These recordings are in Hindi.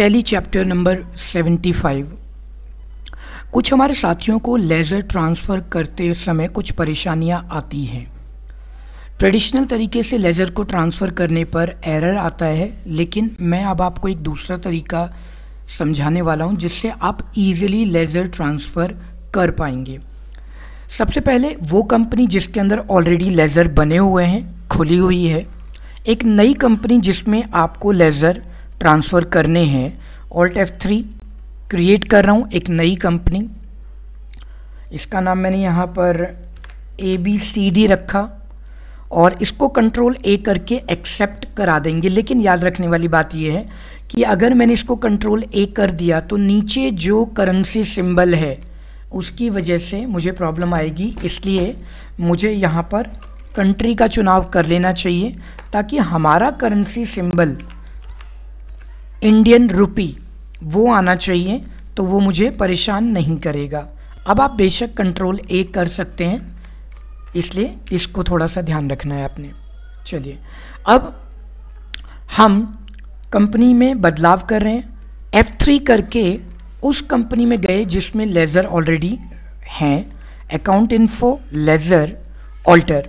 टेली चैप्टर नंबर 75 कुछ हमारे साथियों को लेज़र ट्रांसफ़र करते समय कुछ परेशानियां आती हैं ट्रेडिशनल तरीके से लेज़र को ट्रांसफ़र करने पर एरर आता है लेकिन मैं अब आपको एक दूसरा तरीका समझाने वाला हूं जिससे आप इजीली लेज़र ट्रांसफ़र कर पाएंगे सबसे पहले वो कंपनी जिसके अंदर ऑलरेडी लेज़र बने हुए हैं खुली हुई है एक नई कंपनी जिसमें आपको लेज़र ट्रांसफ़र करने हैं ऑल्ट एफ थ्री क्रिएट कर रहा हूँ एक नई कंपनी इसका नाम मैंने यहाँ पर ए बी सी डी रखा और इसको कंट्रोल ए करके एक्सेप्ट करा देंगे लेकिन याद रखने वाली बात यह है कि अगर मैंने इसको कंट्रोल ए कर दिया तो नीचे जो करेंसी सिंबल है उसकी वजह से मुझे प्रॉब्लम आएगी इसलिए मुझे यहाँ पर कंट्री का चुनाव कर लेना चाहिए ताकि हमारा करेंसी सिंबल इंडियन रुपी वो आना चाहिए तो वो मुझे परेशान नहीं करेगा अब आप बेशक कंट्रोल ए कर सकते हैं इसलिए इसको थोड़ा सा ध्यान रखना है आपने चलिए अब हम कंपनी में बदलाव कर रहे हैं एफ थ्री करके उस कंपनी में गए जिसमें लेज़र ऑलरेडी हैं अकाउंट इन्फो लेज़र ऑल्टर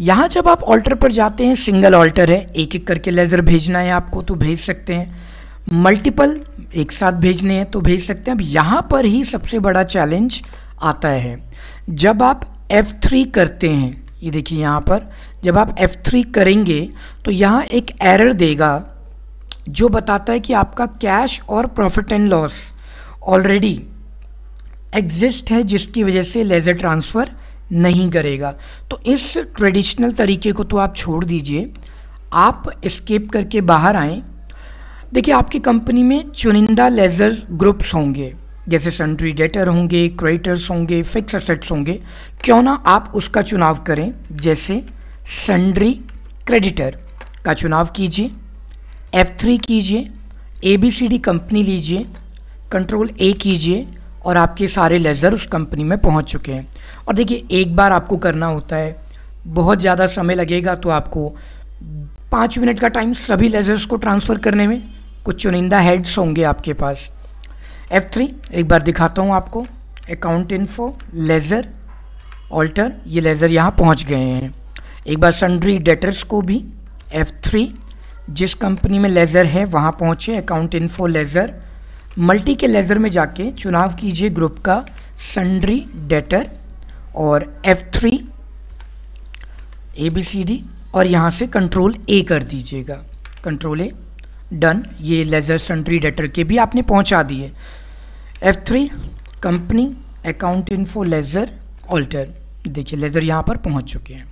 यहाँ जब आप ऑल्टर पर जाते हैं सिंगल ऑल्टर है एक एक करके लेज़र भेजना है आपको तो भेज सकते हैं मल्टीपल एक साथ भेजने हैं तो भेज सकते हैं अब यहाँ पर ही सबसे बड़ा चैलेंज आता है जब आप F3 करते हैं ये देखिए यहाँ पर जब आप F3 करेंगे तो यहाँ एक एरर देगा जो बताता है कि आपका कैश और profit and loss already exist है जिसकी वजह से लेज़र ट्रांसफ़र नहीं करेगा तो इस ट्रेडिशनल तरीके को तो आप छोड़ दीजिए आप स्केप करके बाहर आएँ देखिए आपकी कंपनी में चुनिंदा लेजर ग्रुप्स होंगे जैसे सन्ट्री डेटर होंगे क्रेडिटर्स होंगे फिक्स असेट्स होंगे क्यों ना आप उसका चुनाव करें जैसे सन्ड्री क्रेडिटर का चुनाव कीजिए एफ थ्री कीजिए A B C D company लीजिए कंट्रोल ए कीजिए और आपके सारे लेज़र उस कंपनी में पहुंच चुके हैं और देखिए एक बार आपको करना होता है बहुत ज़्यादा समय लगेगा तो आपको पाँच मिनट का टाइम सभी लेज़र्स को ट्रांसफ़र करने में कुछ चुनिंदा हेड्स होंगे आपके पास एफ थ्री एक बार दिखाता हूँ आपको अकाउंट इन्फो लेज़र ऑल्टर ये लेज़र यहाँ पहुँच गए हैं एक बार सन्ड्री डेटर्स को भी एफ थ्री जिस कंपनी में लेज़र है वहाँ पहुँचे अकाउंट इन्फो लेज़र मल्टी के लेज़र में जाके चुनाव कीजिए ग्रुप का सन्ड्री डेटर और F3 ए बी सी डी और यहाँ से कंट्रोल ए कर दीजिएगा कंट्रोल ए डन ये लेज़र सन्ड्री डेटर के भी आपने पहुँचा दिए F three company account info ledger alter देखिए लेज़र यहाँ पर पहुँच चुके हैं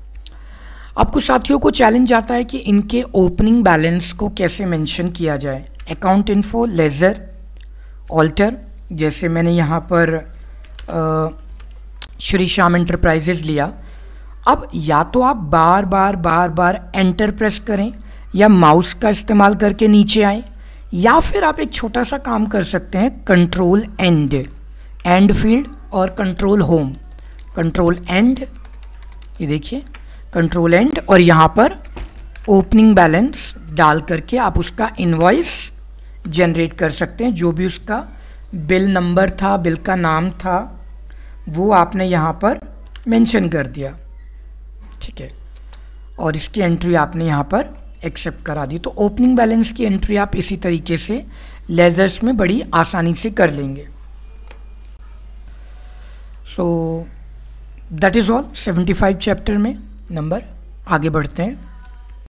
आपको कुछ साथियों को चैलेंज आता है कि इनके ओपनिंग बैलेंस को कैसे मेंशन किया जाए अकाउंट इन्फो लेज़र ऑल्टर जैसे मैंने यहाँ पर श्री श्याम इंटरप्राइजेज लिया अब या तो आप बार बार बार बार एंटर प्रेस करें या माउस का इस्तेमाल करके नीचे आए या फिर आप एक छोटा सा काम कर सकते हैं कंट्रोल एंड एंड फील्ड और कंट्रोल होम कंट्रोल एंड ये देखिए कंट्रोल एंड और यहाँ पर ओपनिंग बैलेंस डाल करके आप उसका इन्वॉइस जनरेट कर सकते हैं जो भी उसका बिल नंबर था बिल का नाम था वो आपने यहाँ पर मेंशन कर दिया ठीक है और इसकी एंट्री आपने यहाँ पर एक्सेप्ट करा दी तो ओपनिंग बैलेंस की एंट्री आप इसी तरीके से लेजर्स में बड़ी आसानी से कर लेंगे so that is all 75 chapter में नंबर आगे बढ़ते हैं